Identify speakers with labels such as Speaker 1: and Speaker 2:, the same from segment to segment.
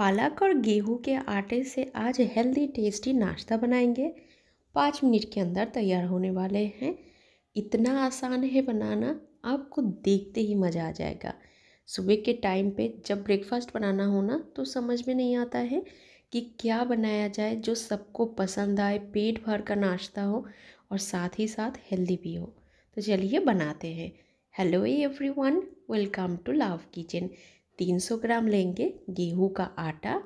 Speaker 1: पालक और गेहूं के आटे से आज हेल्दी टेस्टी नाश्ता बनाएंगे पाँच मिनट के अंदर तैयार होने वाले हैं इतना आसान है बनाना आपको देखते ही मज़ा आ जाएगा सुबह के टाइम पे जब ब्रेकफास्ट बनाना हो ना तो समझ में नहीं आता है कि क्या बनाया जाए जो सबको पसंद आए पेट भर का नाश्ता हो और साथ ही साथ हेल्दी भी हो तो चलिए बनाते हैं hello every welcome to love kitchen 300 gram लेंगे गेहूं का आटा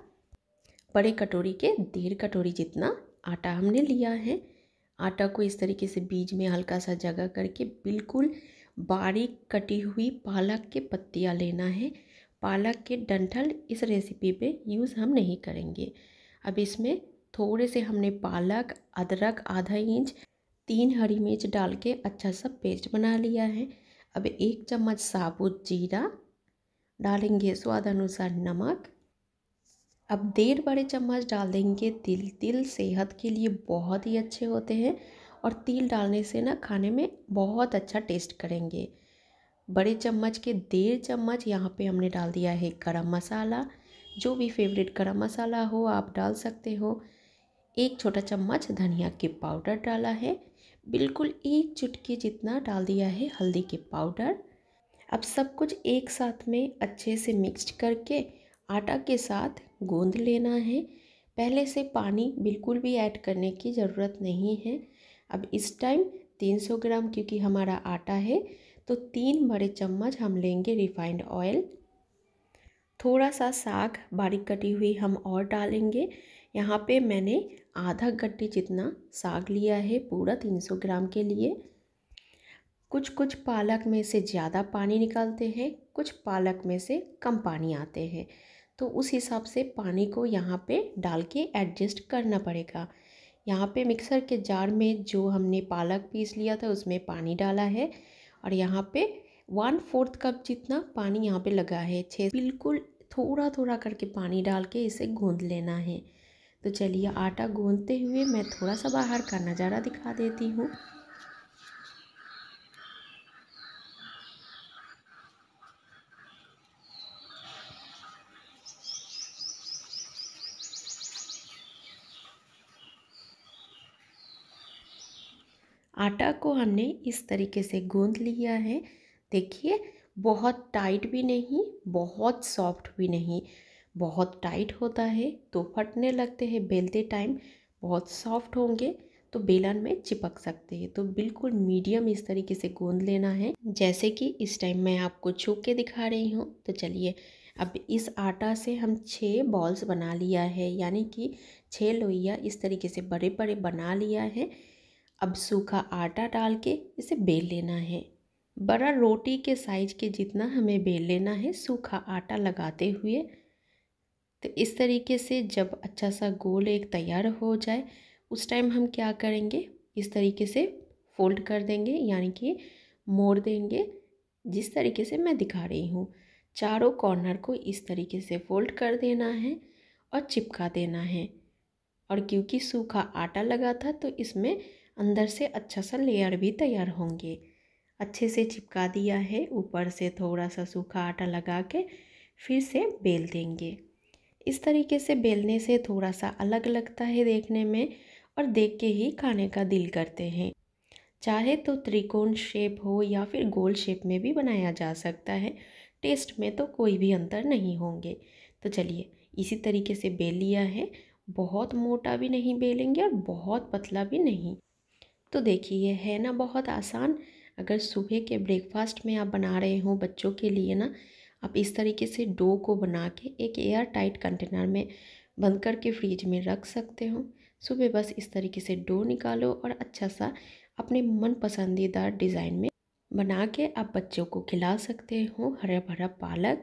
Speaker 1: बड़े कटोरी के डेढ़ कटोरी जितना आटा हमने लिया है आटा को इस तरीके से बीज में हल्का सा जगह करके बिल्कुल बारीक कटी हुई पालक के पत्तियाँ लेना है पालक के डंठल इस रेसिपी पे यूज़ हम नहीं करेंगे अब इसमें थोड़े से हमने पालक अदरक आधा इंच तीन हरी मिर्च डाल के अच्छा सा पेस्ट बना लिया है अब एक चम्मच साबुत जीरा डालेंगे स्वाद अनुसार नमक अब डेढ़ बड़े चम्मच डाल देंगे तिल तिल सेहत के लिए बहुत ही अच्छे होते हैं और तिल डालने से ना खाने में बहुत अच्छा टेस्ट करेंगे बड़े चम्मच के डेढ़ चम्मच यहाँ पे हमने डाल दिया है गरम मसाला जो भी फेवरेट गरम मसाला हो आप डाल सकते हो एक छोटा चम्मच धनिया के पाउडर डाला है बिल्कुल एक चुटकी जितना डाल दिया है हल्दी के पाउडर अब सब कुछ एक साथ में अच्छे से मिक्स करके आटा के साथ गूंद लेना है पहले से पानी बिल्कुल भी ऐड करने की ज़रूरत नहीं है अब इस टाइम 300 ग्राम क्योंकि हमारा आटा है तो तीन बड़े चम्मच हम लेंगे रिफाइंड ऑयल थोड़ा सा साग बारीक कटी हुई हम और डालेंगे यहाँ पे मैंने आधा गट्टी जितना साग लिया है पूरा 300 ग्राम के लिए कुछ कुछ पालक में से ज़्यादा पानी निकालते हैं कुछ पालक में से कम पानी आते हैं तो उस हिसाब से पानी को यहाँ पे डाल के एडजस्ट करना पड़ेगा यहाँ पे मिक्सर के जार में जो हमने पालक पीस लिया था उसमें पानी डाला है और यहाँ पे वन फोर्थ कप जितना पानी यहाँ पे लगा है छः बिल्कुल थोड़ा थोड़ा करके पानी डाल के इसे गूँध लेना है तो चलिए आटा गूँधते हुए मैं थोड़ा सा बाहर का नज़ारा दिखा देती हूँ आटा को हमने इस तरीके से गूंद लिया है देखिए बहुत टाइट भी नहीं बहुत सॉफ्ट भी नहीं बहुत टाइट होता है तो फटने लगते हैं बेलते टाइम बहुत सॉफ्ट होंगे तो बेलन में चिपक सकते हैं तो बिल्कुल मीडियम इस तरीके से गूंद लेना है जैसे कि इस टाइम मैं आपको छू के दिखा रही हूँ तो चलिए अब इस आटा से हम छः बॉल्स बना लिया है यानी कि छः लोइया इस तरीके से बड़े बड़े बना लिया है अब सूखा आटा डाल के इसे बेल लेना है बड़ा रोटी के साइज़ के जितना हमें बेल लेना है सूखा आटा लगाते हुए तो इस तरीके से जब अच्छा सा गोल एक तैयार हो जाए उस टाइम हम क्या करेंगे इस तरीके से फोल्ड कर देंगे यानी कि मोड़ देंगे जिस तरीके से मैं दिखा रही हूँ चारों कॉर्नर को इस तरीके से फोल्ड कर देना है और चिपका देना है और क्योंकि सूखा आटा लगा था तो इसमें अंदर से अच्छा सा लेयर भी तैयार होंगे अच्छे से चिपका दिया है ऊपर से थोड़ा सा सूखा आटा लगा के फिर से बेल देंगे इस तरीके से बेलने से थोड़ा सा अलग लगता है देखने में और देख के ही खाने का दिल करते हैं चाहे तो त्रिकोण शेप हो या फिर गोल शेप में भी बनाया जा सकता है टेस्ट में तो कोई भी अंतर नहीं होंगे तो चलिए इसी तरीके से बेल लिया है बहुत मोटा भी नहीं बेलेंगे और बहुत पतला भी नहीं तो देखिए ये है ना बहुत आसान अगर सुबह के ब्रेकफास्ट में आप बना रहे हो बच्चों के लिए ना आप इस तरीके से डो को बना के एक एयर टाइट कंटेनर में बंद करके फ्रिज में रख सकते हो सुबह बस इस तरीके से डो निकालो और अच्छा सा अपने मन पसंदीदा डिज़ाइन में बना के आप बच्चों को खिला सकते हो हरा भरा पालक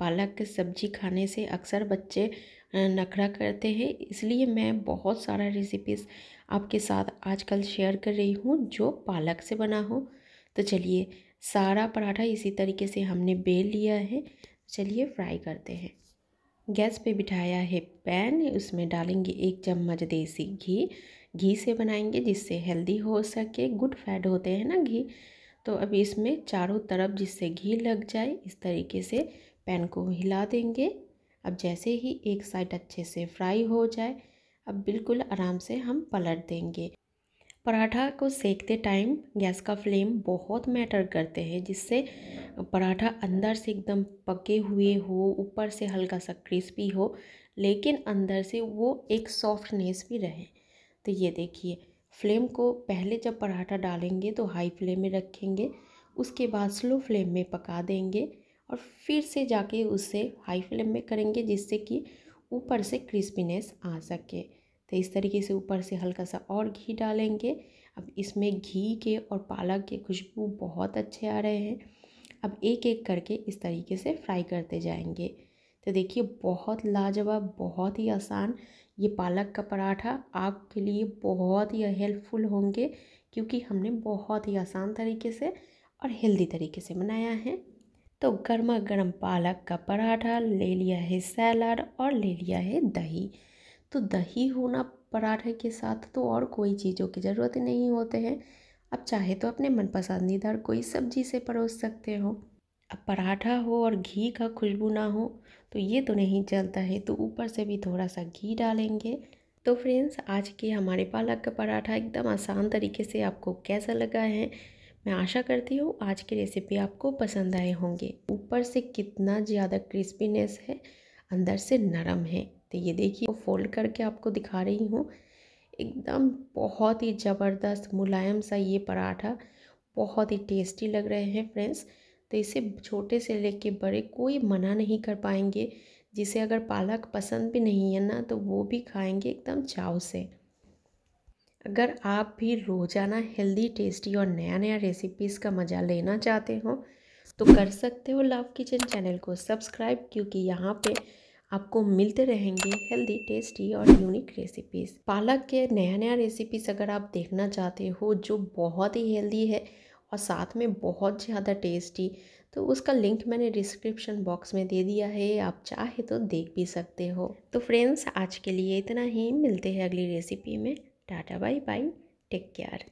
Speaker 1: पालक की सब्जी खाने से अक्सर बच्चे नखरा करते हैं इसलिए मैं बहुत सारा रेसिपीज़ आपके साथ आजकल शेयर कर रही हूँ जो पालक से बना हो तो चलिए सारा पराठा इसी तरीके से हमने बेल लिया है चलिए फ्राई करते हैं गैस पे बिठाया है पैन उसमें डालेंगे एक चम्मच देसी घी घी से बनाएंगे जिससे हेल्दी हो सके गुड फैट होते हैं ना घी तो अब इसमें चारों तरफ जिससे घी लग जाए इस तरीके से पैन को हिला देंगे अब जैसे ही एक साइड अच्छे से फ्राई हो जाए अब बिल्कुल आराम से हम पलट देंगे पराठा को सेकते टाइम गैस का फ्लेम बहुत मैटर करते हैं जिससे पराठा अंदर से एकदम पके हुए हो ऊपर से हल्का सा क्रिस्पी हो लेकिन अंदर से वो एक सॉफ्टनेस भी रहे तो ये देखिए फ्लेम को पहले जब पराठा डालेंगे तो हाई फ्लेम में रखेंगे उसके बाद स्लो फ्लेम में पका देंगे और फिर से जाके उसे हाई फ्लेम में करेंगे जिससे कि ऊपर से क्रिस्पीनेस आ सके तो इस तरीके से ऊपर से हल्का सा और घी डालेंगे अब इसमें घी के और पालक के खुशबू बहुत अच्छे आ रहे हैं अब एक एक करके इस तरीके से फ्राई करते जाएंगे तो देखिए बहुत लाजवाब बहुत ही आसान ये पालक का पराठा आपके के लिए बहुत ही हेल्पफुल होंगे क्योंकि हमने बहुत ही आसान तरीके से और हेल्दी तरीके से बनाया है तो गर्मा गर्म पालक का पराठा ले लिया है सैलाड और ले लिया है दही तो दही होना पराठे के साथ तो और कोई चीज़ों की ज़रूरत नहीं होते हैं आप चाहे तो अपने मन पसंदीदा कोई सब्जी से परोस सकते हो अब पराठा हो और घी का खुशबू ना हो तो ये तो नहीं चलता है तो ऊपर से भी थोड़ा सा घी डालेंगे तो फ्रेंड्स आज के हमारे पालक का पराठा एकदम आसान तरीके से आपको कैसा लगा है मैं आशा करती हूँ आज की रेसिपी आपको पसंद आए होंगे ऊपर से कितना ज़्यादा क्रिस्पीनेस है अंदर से नरम है तो ये देखिए वो फोल्ड करके आपको दिखा रही हूँ एकदम बहुत ही ज़बरदस्त मुलायम सा ये पराठा बहुत ही टेस्टी लग रहे हैं फ्रेंड्स तो इसे छोटे से ले कर बड़े कोई मना नहीं कर पाएंगे जिसे अगर पालक पसंद भी नहीं है ना तो वो भी खाएंगे एकदम चाव से अगर आप भी रोज़ाना हेल्दी टेस्टी और नया नया रेसिपीज़ का मज़ा लेना चाहते हो तो कर सकते हो लव किचन चैनल को सब्सक्राइब क्योंकि यहाँ पे आपको मिलते रहेंगे हेल्दी टेस्टी और यूनिक रेसिपीज़ पालक के नया नया रेसिपीज़ अगर आप देखना चाहते हो जो बहुत ही हेल्दी है और साथ में बहुत ज़्यादा टेस्टी तो उसका लिंक मैंने डिस्क्रिप्शन बॉक्स में दे दिया है आप चाहे तो देख भी सकते हो तो फ्रेंड्स आज के लिए इतना ही मिलते हैं अगली रेसिपी में tata bye bye take care